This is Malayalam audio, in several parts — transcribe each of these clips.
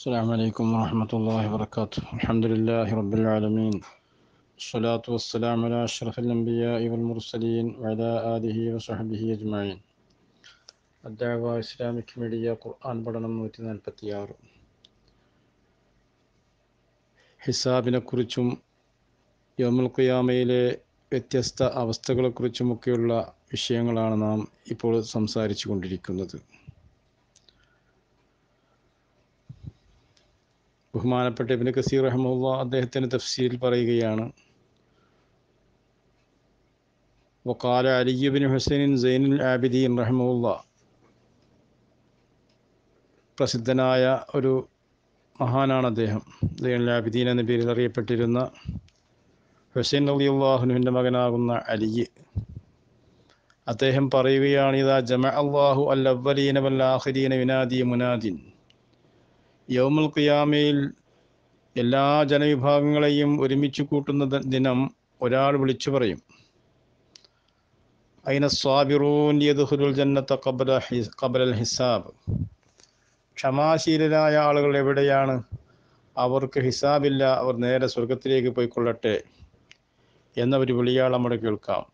السلام عليكم ورحمة الله وبركاته الحمد لله رب العالمين الصلاة والسلام على أشرف الأنبياء والمرسلين وعلى آله وصحبه أجمعين الدعوة إسلامك ميديا قرآن പഠനം നൂറ്റി നാൽപ്പത്തി ആറ് ഹിസാബിനെക്കുറിച്ചും യോമുൽ ഖിയാമയിലെ വ്യത്യസ്ത അവസ്ഥകളെക്കുറിച്ചുമൊക്കെയുള്ള വിഷയങ്ങളാണ് നാം ഇപ്പോൾ സംസാരിച്ചു കൊണ്ടിരിക്കുന്നത് ബഹുമാനപ്പെട്ട ഇബിന് കസീർ റഹമുല്ല അദ്ദേഹത്തിൻ്റെ തഫ്സീൽ പറയുകയാണ് വക്കാല അലിബിൻ ഹുസൈൻ സൈനുൽ ആബിദീൻ റഹമുല്ല പ്രസിദ്ധനായ ഒരു മഹാനാണ് അദ്ദേഹം സൈനുൽ ആബിദീൻ എന്ന പേരിൽ അറിയപ്പെട്ടിരുന്ന ഹുസൈൻ അലി അള്ളാഹുനുവിൻ്റെ മകനാകുന്ന അലി അദ്ദേഹം പറയുകയാണ് ഇദാ ജമ അള്ളാഹു അൽ അവലീന വൽ ആഹരീന വിനാദി മുനാദിൻ യൗമുൽ ഖിയാമയിൽ എല്ലാ ജനവിഭാഗങ്ങളെയും ഒരുമിച്ച് കൂട്ടുന്ന ദിനം ഒരാൾ വിളിച്ചു പറയും അയിന സ്വാബിറൂൻ യദ്ഹുരുൽ ജന്നത്ത കബല കബലൽ ഹിസാബ് ക്ഷമാശീലരായ ആളുകൾ എവിടെയാണ് അവർക്ക് ഹിസാബില്ല അവർ നേരെ സ്വർഗത്തിലേക്ക് പോയിക്കൊള്ളട്ടെ എന്നൊരു വിളിയാൾ നമ്മൾ കേൾക്കാം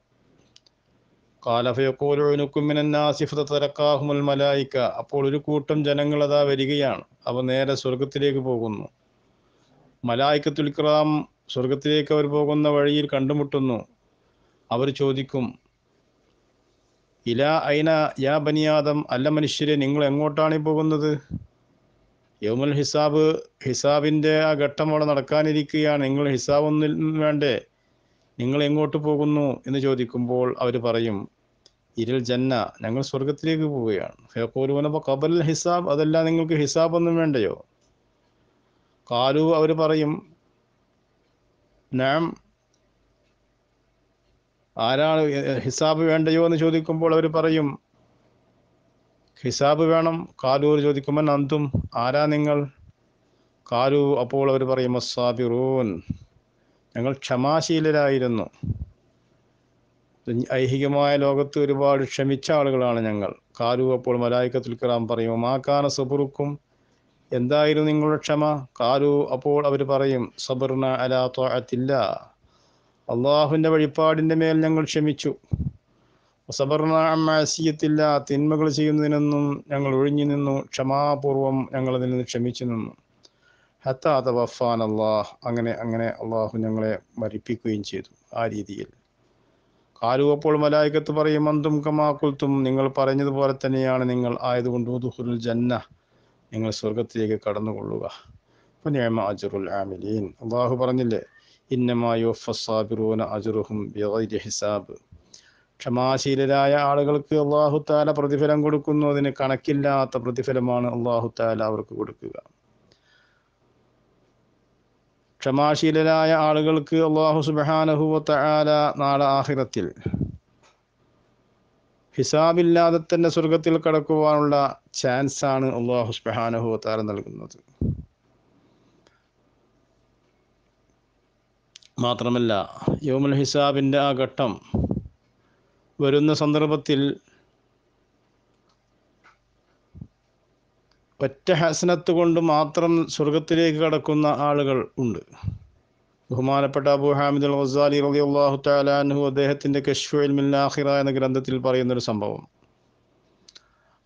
മലായിക്ക അപ്പോൾ ഒരു കൂട്ടം ജനങ്ങൾ അതാ വരികയാണ് അവ നേരെ സ്വർഗത്തിലേക്ക് പോകുന്നു മലായിക്കത്തുൽക്രാം സ്വർഗത്തിലേക്ക് അവർ പോകുന്ന വഴിയിൽ കണ്ടുമുട്ടുന്നു അവർ ചോദിക്കും ഇല ഐന യാ ബനിയാദം അല്ല മനുഷ്യരെ നിങ്ങൾ എങ്ങോട്ടാണ് പോകുന്നത് യൗമൽ ഹിസാബ് ഹിസാബിൻ്റെ ആ ഘട്ടം അവിടെ നടക്കാനിരിക്കുകയാണ് നിങ്ങൾ ഹിസാബൊന്നും വേണ്ടേ നിങ്ങൾ എങ്ങോട്ട് പോകുന്നു എന്ന് ചോദിക്കുമ്പോൾ അവർ പറയും ഇരൽ ജന്ന ഞങ്ങൾ സ്വർഗത്തിലേക്ക് പോവുകയാണ് ഫേക്കോലൂനപ്പോൾ കബറിൽ ഹിസാബ് അതല്ല നിങ്ങൾക്ക് ഹിസാബൊന്നും വേണ്ടയോ കാലു അവർ പറയും നാം ആരാണ് ഹിസാബ് വേണ്ടയോ എന്ന് ചോദിക്കുമ്പോൾ അവർ പറയും ഹിസാബ് വേണം കാലൂർ ചോദിക്കുമ്പോൾ അന്തും ആരാ നിങ്ങൾ കാലു അപ്പോൾ അവർ പറയും അസാബിറൂൻ ഞങ്ങൾ ക്ഷമാശീലരായിരുന്നു ഐഹികമായ ലോകത്ത് ഒരുപാട് ക്ഷമിച്ച ആളുകളാണ് ഞങ്ങൾ കാലു അപ്പോൾ മലായിക്കത്തിൽ കലാം പറയും മാക്കാന സബുറുക്കും എന്തായിരുന്നു നിങ്ങളുടെ ക്ഷമ കാലു അപ്പോൾ അവർ പറയും സബർണ അലാ അള്ളാഹുവിൻ്റെ വഴിപാടിൻ്റെ മേൽ ഞങ്ങൾ ക്ഷമിച്ചു സബർണ അമ്മസിയത്തില്ല തിന്മകൾ ചെയ്യുന്നതിനൊന്നും ഞങ്ങൾ ഒഴിഞ്ഞു നിന്നു ക്ഷമാപൂർവം ഞങ്ങൾ അതിൽ നിന്ന് ക്ഷമിച്ചു നിന്നു ഹത്താത വഫാൻ അള്ളാഹ് അങ്ങനെ അങ്ങനെ അള്ളാഹു ഞങ്ങളെ മരിപ്പിക്കുകയും ചെയ്തു ആ രീതിയിൽ ആരുവപ്പോൾ അപ്പോൾ മലായിക്കത്ത് പറയും അന്തും കമാക്കുൽത്തും നിങ്ങൾ പറഞ്ഞതുപോലെ തന്നെയാണ് നിങ്ങൾ ആയതുകൊണ്ട് ദുഹുരുൽ ജന്ന നിങ്ങൾ സ്വർഗത്തിലേക്ക് കടന്നുകൊള്ളുക ഫനിയമ അജറുൽ ആമിലീൻ അള്ളാഹു പറഞ്ഞില്ലേ ഇന്നമായോഫസാബിറൂന അജുറുഹും ഹിസാബ് ക്ഷമാശീലരായ ആളുകൾക്ക് അള്ളാഹു താല പ്രതിഫലം കൊടുക്കുന്നു അതിന് കണക്കില്ലാത്ത പ്രതിഫലമാണ് അള്ളാഹു താല അവർക്ക് കൊടുക്കുക ക്ഷമാശീലരായ ആളുകൾക്ക് അള്ളാഹു സുബാനഹുവത്ത ആല നാളെ ആഹിറത്തിൽ ഹിസാബില്ലാതെ തന്നെ സ്വർഗത്തിൽ കടക്കുവാനുള്ള ചാൻസ് ആണ് അള്ളാഹു സുബാനഹുവത്താര നൽകുന്നത് മാത്രമല്ല യോമുൽ ഹിസാബിൻ്റെ ആ ഘട്ടം വരുന്ന സന്ദർഭത്തിൽ ഒറ്റ ഹസനത്ത് കൊണ്ട് മാത്രം സ്വർഗത്തിലേക്ക് കടക്കുന്ന ആളുകൾ ഉണ്ട് ബഹുമാനപ്പെട്ട അബു ഹാമിദ് അൽ ഗസാലി റലി അള്ളാഹു താലാൻഹു അദ്ദേഹത്തിൻ്റെ കെഷ്വൽ മില്ലാഹിറ എന്ന ഗ്രന്ഥത്തിൽ പറയുന്നൊരു സംഭവം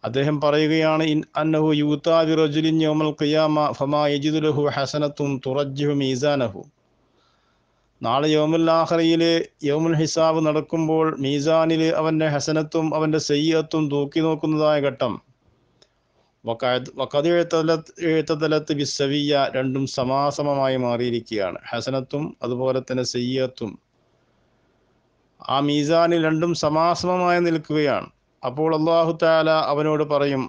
അദ്ദേഹം പറയുകയാണ് ഇൻ അന്നഹു യൂത്താവി റജുലിൻ യോമൽ ഖിയാമ ഫമാ യജിദുലഹു ഹസനത്തും തുറജ്ജുഹു മീസാനഹു നാളെ യോമുൽ ആഹ്റയിലെ യോമുൽ ഹിസാബ് നടക്കുമ്പോൾ മീസാനിൽ അവൻ്റെ ഹസനത്തും അവൻ്റെ സയ്യത്തും തൂക്കി നോക്കുന്നതായ ഘട്ടം വക്കാതെഴുത്തലത്ത് വിസവിയ രണ്ടും സമാസമമായി മാറിയിരിക്കുകയാണ് ഹസനത്തും അതുപോലെ തന്നെ സയ്യത്തും ആ മീസാനിൽ രണ്ടും സമാസമമായി നിൽക്കുകയാണ് അപ്പോൾ അള്ളാഹു താല അവനോട് പറയും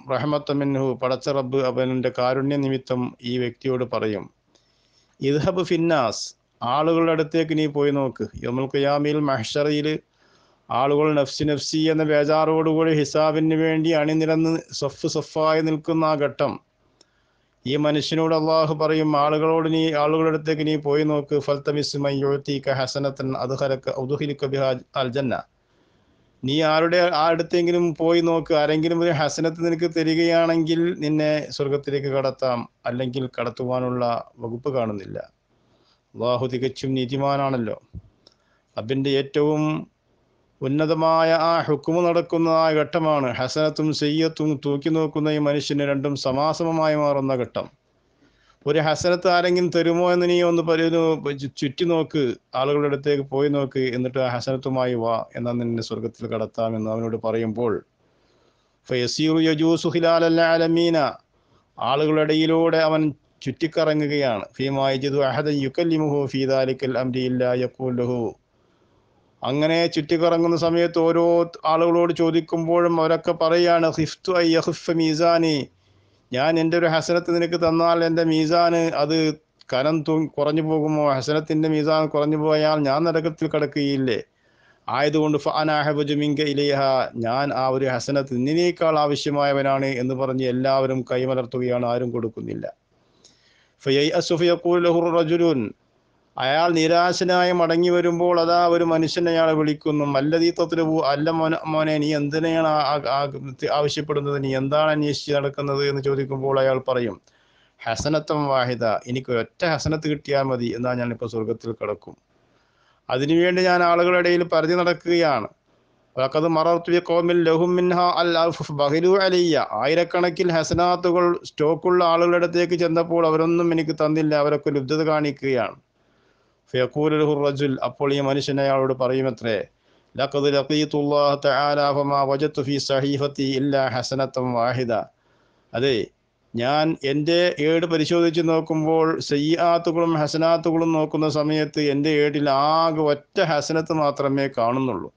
മിൻഹു പടച്ച റബ്ബ് അവനിൻ്റെ കാരുണ്യ നിമിത്തം ഈ വ്യക്തിയോട് പറയും ഇദ്ഹബ് ഫിന്നാസ് ആളുകളുടെ അടുത്തേക്ക് നീ പോയി നോക്ക് യമുൽ ഖിയാമിൽ മഹ്ഷറയിൽ ആളുകൾ നഫ്സി നഫ്സി എന്ന ബേജാറോടുകൂടി ഹിസാബിന് വേണ്ടി അണിനിരന്ന് സഫ് സഫായി നിൽക്കുന്ന ആ ഘട്ടം ഈ മനുഷ്യനോട് അള്ളാഹു പറയും ആളുകളോട് നീ ആളുകളുടെ അടുത്തേക്ക് നീ പോയി നോക്ക് ഫൽത്തമിസ്മയ്യോത്തീക്ക ഹസനത്തൻ അതുഹരക്ക് ഔദുഹിലിക്ക ബിഹാ അൽജന്ന നീ ആരുടെ ആ അടുത്തെങ്കിലും പോയി നോക്ക് ആരെങ്കിലും ഒരു ഹസനത്ത് നിനക്ക് തരികയാണെങ്കിൽ നിന്നെ സ്വർഗത്തിലേക്ക് കടത്താം അല്ലെങ്കിൽ കടത്തുവാനുള്ള വകുപ്പ് കാണുന്നില്ല അള്ളാഹു തികച്ചും നീതിമാനാണല്ലോ അബിൻ്റെ ഏറ്റവും ഉന്നതമായ ആ ഹുക്കുമ നടക്കുന്ന ആ ഘട്ടമാണ് ഹസനത്തും സെയ്യത്തും തൂക്കി നോക്കുന്ന ഈ മനുഷ്യന് രണ്ടും സമാസമമായി മാറുന്ന ഘട്ടം ഒരു ഹസനത്ത് ആരെങ്കിലും തരുമോ എന്ന് നീ ഒന്ന് പറയുന്നു ചുറ്റി നോക്ക് ആളുകളുടെ അടുത്തേക്ക് പോയി നോക്ക് എന്നിട്ട് ആ ഹസനത്തുമായി വാ എന്നാൽ നിന്നെ സ്വർഗത്തിൽ കടത്താമെന്ന് അവനോട് പറയുമ്പോൾ ആളുകളുടെ ഇടയിലൂടെ അവൻ ചുറ്റിക്കറങ്ങുകയാണ് ഫീമായിജിദു അഹദൻ യുക്കല്ലിമുഹു ഫീദാലിക്കൽ അംരിയില്ല യക്കൂലഹു അങ്ങനെ ചുറ്റിക്കറങ്ങുന്ന സമയത്ത് ഓരോ ആളുകളോട് ചോദിക്കുമ്പോഴും അവരൊക്കെ പറയാണ് ഹിഫ്തു ഐ യഹിഫ് മീസാനി ഞാൻ എൻ്റെ ഒരു ഹസനത്ത് നിനക്ക് തന്നാൽ എൻ്റെ മീസാന് അത് കനം തൂ കുറഞ്ഞു പോകുമോ ഹസനത്തിൻ്റെ മീസാൻ കുറഞ്ഞു പോയാൽ ഞാൻ നരകത്തിൽ കിടക്കുകയില്ലേ ആയതുകൊണ്ട് മിങ്ക ഇലേഹ ഞാൻ ആ ഒരു ഹസനത്ത് നിന്നേക്കാൾ ആവശ്യമായവനാണ് എന്ന് പറഞ്ഞ് എല്ലാവരും കൈമലർത്തുകയാണ് ആരും കൊടുക്കുന്നില്ല റജുലുൻ അയാൾ നിരാശനായി മടങ്ങി വരുമ്പോൾ അതാ ഒരു മനുഷ്യനെ അയാൾ വിളിക്കുന്നു മല്ലതീത്വത്തിൽ പോ അല്ല മോനെ മോനെ നീ എന്തിനെയാണ് ആവശ്യപ്പെടുന്നത് നീ എന്താണ് അന്വേഷിച്ച് നടക്കുന്നത് എന്ന് ചോദിക്കുമ്പോൾ അയാൾ പറയും ഹസനത്തം വാഹിദ എനിക്ക് ഒറ്റ ഹസനത്ത് കിട്ടിയാൽ മതി എന്നാൽ ഞാനിപ്പോൾ സ്വർഗത്തിൽ കിടക്കും അതിനുവേണ്ടി ഞാൻ ആളുകളുടെ ഇടയിൽ പരതി നടക്കുകയാണ് വക്കത് മറർത്തുയ കോമിൽ ലഹും അൽ അഫ് അലിയ ആയിരക്കണക്കിൽ ഹസനാത്തുകൾ സ്റ്റോക്കുള്ള ആളുകളുടെ അടുത്തേക്ക് ചെന്നപ്പോൾ അവരൊന്നും എനിക്ക് തന്നില്ല അവരൊക്കെ ലുബ്ധത കാണിക്കുകയാണ് ഫയക്കൂലുഹുറജുൽ അപ്പോൾ ഈ മനുഷ്യൻ അയാളോട് പറയുമത്രേ ലഖദ് ലഖീതുല്ലാഹ തആല ഫമാ വജത്തു ഫീ സഹീഫത്തി ഇല്ലാ ഹസനത്തം വാഹിദ അതെ ഞാൻ എൻ്റെ ഏട് പരിശോധിച്ച് നോക്കുമ്പോൾ സയ്യാത്തുകളും ഹസനാത്തുകളും നോക്കുന്ന സമയത്ത് എൻ്റെ ഏടിൽ ആകെ ഒറ്റ ഹസനത്ത് മാത്രമേ കാണുന്നുള്ളൂ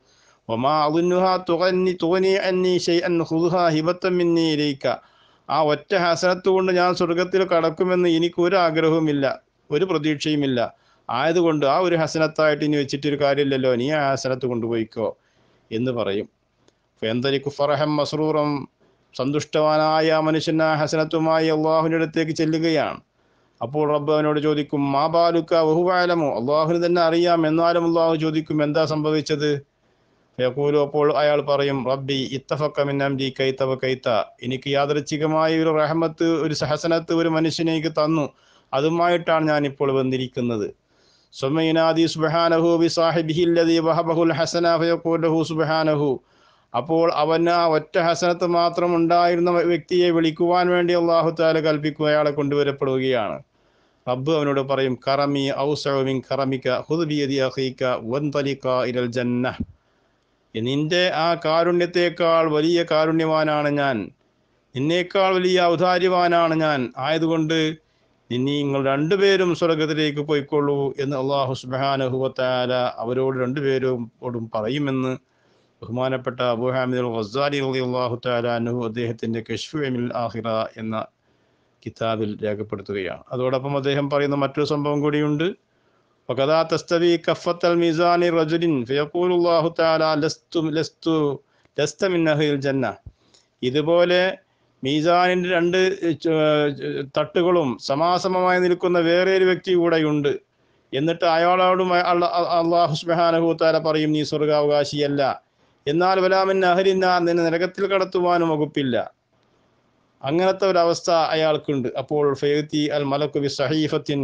ഒമാ അതുന്നുഹ തുകന്നി തുകനി അന്നി ഷെയ് അൻ ഹുദുഹ ഹിബത്തം ഇന്നി ആ ഒറ്റ ഹസനത്ത് കൊണ്ട് ഞാൻ സ്വർഗത്തിൽ കടക്കുമെന്ന് എനിക്ക് ഒരു ആഗ്രഹവുമില്ല ഒരു പ്രതീക്ഷയുമില്ല ആയതുകൊണ്ട് ആ ഒരു ഹസനത്തായിട്ട് ഇനി വെച്ചിട്ടൊരു കാര്യമില്ലല്ലോ നീ ആ ഹസനത്ത് കൊണ്ടുപോയിക്കോ എന്ന് പറയും ഫെന്തലി കുഫറഹം മസറൂറം സന്തുഷ്ടവാനായ മനുഷ്യൻ ആ ഹസനത്തുമായി അള്ളാഹുവിൻ്റെ അടുത്തേക്ക് ചെല്ലുകയാണ് അപ്പോൾ റബ്ബ് അവനോട് ചോദിക്കും മാ ബാലുക്ക ബഹുബാലമോ അള്ളാഹുവിന് തന്നെ അറിയാം എന്നാലും അള്ളാഹു ചോദിക്കും എന്താ സംഭവിച്ചത് യക്കൂലു അപ്പോൾ അയാൾ പറയും റബ്ബി ഇത്തഫക്കമിന്നംജി കൈത്തവ കൈത്ത എനിക്ക് യാദൃച്ഛികമായ ഒരു റഹമത്ത് ഒരു സഹസനത്ത് ഒരു മനുഷ്യനെ തന്നു അതുമായിട്ടാണ് ഞാൻ ഇപ്പോൾ വന്നിരിക്കുന്നത് ثم ينادي സുബഹാനഹു ബി സാഹിബിഹി الذي وهبه الحسن فيقول له سبحانه അപ്പോൾ അവന് ആ ഒറ്റ ഹസനത്ത് മാത്രം ഉണ്ടായിരുന്ന വ്യക്തിയെ വിളിക്കുവാൻ വേണ്ടി അള്ളാഹു താല കൽപ്പിക്കുക അയാളെ കൊണ്ടുവരപ്പെടുകയാണ് റബ്ബ് അവനോട് പറയും കറമി ഔസമിൻ കറമിക്ക ഹുദ്ബിയതി അഹീക്ക വൻതലിക്ക ഇരൽ ജന്ന നിന്റെ ആ കാരുണ്യത്തേക്കാൾ വലിയ കാരുണ്യവാനാണ് ഞാൻ നിന്നേക്കാൾ വലിയ ഔദാര്യവാനാണ് ഞാൻ ആയതുകൊണ്ട് ഇനി നിങ്ങൾ രണ്ടുപേരും സ്വർഗത്തിലേക്ക് പോയിക്കൊള്ളൂ എന്ന് അള്ളാഹു സുബാനഹുബത്താല അവരോട് രണ്ടുപേരോടും പറയുമെന്ന് ബഹുമാനപ്പെട്ട അബുഹാമിദ് ഖസാലി അലി അള്ളാഹു താലാനു അദ്ദേഹത്തിൻ്റെ കശ്ഫിമിൽ ആഹിറ എന്ന കിതാബിൽ രേഖപ്പെടുത്തുകയാണ് അതോടൊപ്പം അദ്ദേഹം പറയുന്ന മറ്റൊരു സംഭവം കൂടിയുണ്ട് ഇതുപോലെ മീസാനിൻ്റെ രണ്ട് തട്ടുകളും സമാസമമായി നിൽക്കുന്ന വേറെ ഒരു വ്യക്തി കൂടെയുണ്ട് എന്നിട്ട് അയാളോടും അള്ളാഹു സുബാനഹുത്താല പറയും നീ സ്വർഗാവകാശിയല്ല എന്നാൽ വലാമിൻ അഹരിന്ന നിന്നെ നരകത്തിൽ കടത്തുവാനും വകുപ്പില്ല അങ്ങനത്തെ ഒരവസ്ഥ അയാൾക്കുണ്ട് അപ്പോൾ ഫെയ്ത്തി അൽ മലക്കു ബി സഹീഫത്തിൻ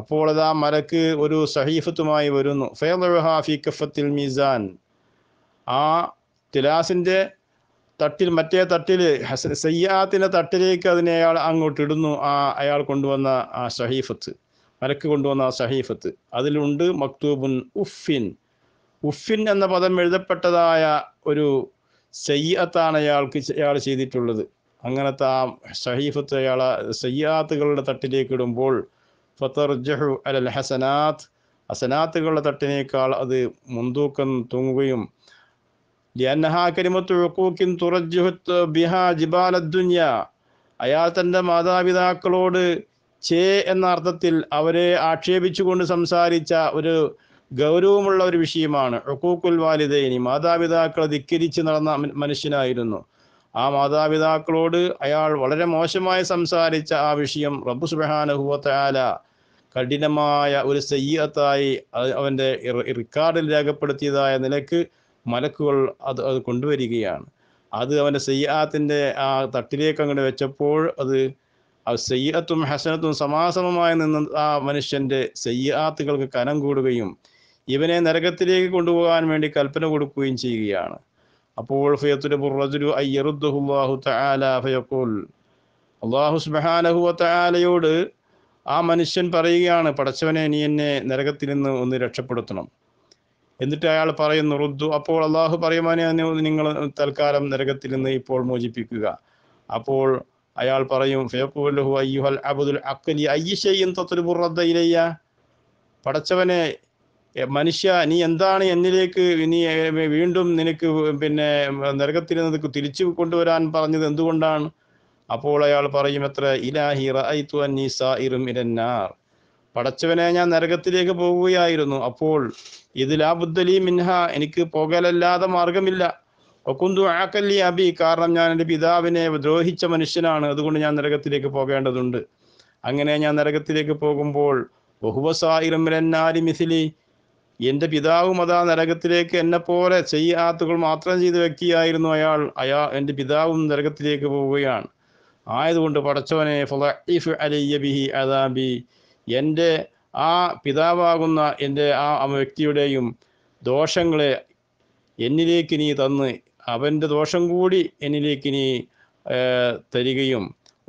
അപ്പോൾ അതാ ആ മലക്ക് ഒരു സഹീഫത്തുമായി വരുന്നു ഫെയ്ഹാഫി കഫത്തിൽ മീസാൻ ആ തിലാസിൻ്റെ തട്ടിൽ മറ്റേ തട്ടിൽ സയ്യാത്തിൻ്റെ തട്ടിലേക്ക് അതിനെ അയാൾ അങ്ങോട്ട് ഇടുന്നു ആ അയാൾ കൊണ്ടുവന്ന ആ ഷഹീഫത്ത് മലക്ക് കൊണ്ടുവന്ന ആ ഷഹീഫത്ത് അതിലുണ്ട് മക്തൂബുൻ ഉഫിൻ ഉഫിൻ എന്ന പദം എഴുതപ്പെട്ടതായ ഒരു സയ്യാത്താണ് അയാൾക്ക് അയാൾ ചെയ്തിട്ടുള്ളത് അങ്ങനത്തെ ആ ഷഹീഫത്ത് അയാൾ സയ്യാത്തുകളുടെ തട്ടിലേക്ക് ഇടുമ്പോൾ ജഹു അലൽ ഹസനാത്ത് ഹസനാത്തുകളുടെ തട്ടിനേക്കാൾ അത് മുന്തൂക്കം തൂങ്ങുകയും ലിയന്നഹാ കരിമത്ത് ഉക്കൂക്കിൻ തുറജുഹത്ത് ബിഹാ ജിബാൽ അദ്ദുന്യ അയാൾ തൻ്റെ മാതാപിതാക്കളോട് ചേ എന്ന അർത്ഥത്തിൽ അവരെ ആക്ഷേപിച്ചുകൊണ്ട് സംസാരിച്ച ഒരു ഗൗരവമുള്ള ഒരു വിഷയമാണ് ഒക്കൂക്കുൽ വാലിദൈനി മാതാപിതാക്കളെ ധിക്കരിച്ച് നടന്ന മനുഷ്യനായിരുന്നു ആ മാതാപിതാക്കളോട് അയാൾ വളരെ മോശമായി സംസാരിച്ച ആ വിഷയം റബ്ബു സുബാനഹുവത്താല കഠിനമായ ഒരു സയ്യത്തായി അവൻ്റെ റിക്കാർഡിൽ രേഖപ്പെടുത്തിയതായ നിലക്ക് മലക്കുകൾ അത് അത് കൊണ്ടുവരികയാണ് അത് അവൻ്റെ സയ്യാത്തിൻ്റെ ആ തട്ടിലേക്ക് അങ്ങോട്ട് വെച്ചപ്പോൾ അത് ആ സയ്യാത്തും ഹസനത്തും സമാസമമായി നിന്ന് ആ മനുഷ്യൻ്റെ സയ്യാത്തുകൾക്ക് കനം കൂടുകയും ഇവനെ നരകത്തിലേക്ക് കൊണ്ടുപോകാൻ വേണ്ടി കൽപ്പന കൊടുക്കുകയും ചെയ്യുകയാണ് അപ്പോൾ ഫയത്തുലബുറജുലു അയ്യറുദ്ദുഹുല്ലാഹു തആല ഫയഖൂൽ അള്ളാഹു സുബ്ഹാനഹു വതആലയോട് ആ മനുഷ്യൻ പറയുകയാണ് പടച്ചവനെ നീ എന്നെ നരകത്തിൽ നിന്ന് ഒന്ന് രക്ഷപ്പെടുത്തണം എന്നിട്ട് അയാൾ പറയുന്നു റുദ്ദു അപ്പോൾ അള്ളാഹു പറയുമാനെ നിങ്ങൾ തൽക്കാലം നരകത്തിൽ നിന്ന് ഇപ്പോൾ മോചിപ്പിക്കുക അപ്പോൾ അയാൾ പറയും അയ്യുഹൽ അബുദുൽ അക്കലി അയ്യശയും തത്തുലുബുറദ്ദയിലയ്യ പടച്ചവനെ മനുഷ്യ നീ എന്താണ് എന്നിലേക്ക് നീ വീണ്ടും നിനക്ക് പിന്നെ നരകത്തിൽ നിന്ന് തിരിച്ചു കൊണ്ടുവരാൻ പറഞ്ഞത് എന്തുകൊണ്ടാണ് അപ്പോൾ അയാൾ പറയും എത്ര ഇലാഹി റഅയ്തു അന്നീ സായിറും ഇരന്നാർ പടച്ചവനെ ഞാൻ നരകത്തിലേക്ക് പോവുകയായിരുന്നു അപ്പോൾ ഇതിലാ ബുദ്ധലി മിൻഹ എനിക്ക് പോകലല്ലാതെ മാർഗമില്ല ഒക്കുന്തു ആക്കല്ലി അബി കാരണം ഞാൻ എൻ്റെ പിതാവിനെ ദ്രോഹിച്ച മനുഷ്യനാണ് അതുകൊണ്ട് ഞാൻ നരകത്തിലേക്ക് പോകേണ്ടതുണ്ട് അങ്ങനെ ഞാൻ നരകത്തിലേക്ക് പോകുമ്പോൾ ബഹുവസായിരംനാരി മിഥിലി എൻ്റെ പിതാവും അതാ നരകത്തിലേക്ക് എന്നെ പോലെ ചെയ്യാത്തുകൾ മാത്രം ചെയ്ത വ്യക്തിയായിരുന്നു അയാൾ അയാൾ എൻ്റെ പിതാവും നരകത്തിലേക്ക് പോവുകയാണ് ആയതുകൊണ്ട് പടച്ചവനെ ഫലഇഫ് അലയ്യ അദാബി എൻ്റെ ആ പിതാവാകുന്ന എൻ്റെ ആ വ്യക്തിയുടെയും ദോഷങ്ങളെ എന്നിലേക്ക് നീ തന്ന് അവൻ്റെ ദോഷം കൂടി എന്നിലേക്ക് നീ തരികയും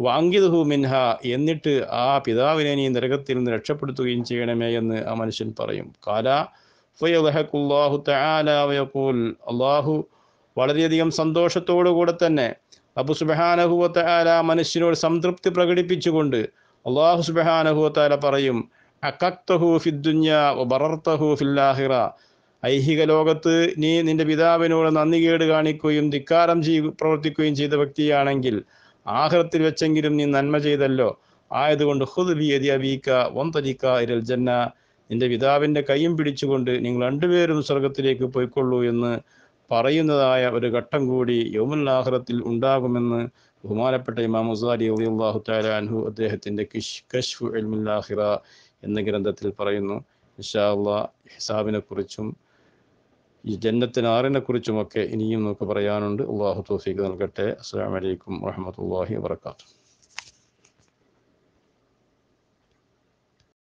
വാങ്കിതുഹു മിൻഹ എന്നിട്ട് ആ പിതാവിനെ നീ നരകത്തിൽ നിന്ന് രക്ഷപ്പെടുത്തുകയും ചെയ്യണമേ എന്ന് ആ മനുഷ്യൻ പറയും കാല ഫയഹക്കുല്ലാഹു തയാലൂൽ അള്ളാഹു വളരെയധികം സന്തോഷത്തോടു കൂടെ തന്നെ അബു വ തയാല മനുഷ്യനോട് സംതൃപ്തി പ്രകടിപ്പിച്ചുകൊണ്ട് അള്ളാഹു താല പറയും അക്കത്തഹു ഫിദ്ദുന്യ ബറർത്തഹു ഫില്ലാഹിറ ഐഹിക ലോകത്ത് നീ നിന്റെ പിതാവിനോട് നന്ദി കേട് കാണിക്കുകയും ധിക്കാരം ചെയ് പ്രവർത്തിക്കുകയും ചെയ്ത വ്യക്തിയാണെങ്കിൽ ആഹൃത്തിൽ വെച്ചെങ്കിലും നീ നന്മ ചെയ്തല്ലോ ആയതുകൊണ്ട് ഹുദ് ബി എതി അബീക്ക വന്തരിക്ക ഇരൽ ജന്ന നിന്റെ പിതാവിൻ്റെ കൈയും പിടിച്ചുകൊണ്ട് നിങ്ങൾ രണ്ടുപേരും സ്വർഗത്തിലേക്ക് പോയിക്കൊള്ളൂ എന്ന് പറയുന്നതായ ഒരു ഘട്ടം കൂടി യോമുല്ലാഹ്റത്തിൽ ഉണ്ടാകുമെന്ന് ബഹുമാനപ്പെട്ട ഇമാം മുസാരി അലിയുല്ലാഹു താലാൻഹു അദ്ദേഹത്തിൻ്റെ കിഷ് കഷ്ഫു എൽമുല്ലാഹിറ എന്ന ഗ്രന്ഥത്തിൽ പറയുന്നു ഇഷാ ഹിസാബിനെ കുറിച്ചും ഈ ജന്നത്തിനാറിനെ കുറിച്ചുമൊക്കെ ഇനിയും നമുക്ക് പറയാനുണ്ട് അള്ളാഹു തോഫീക്ക് നൽകട്ടെ അസ്സാം വലൈക്കും വാഹമത്തല്ലാഹി വാത്തു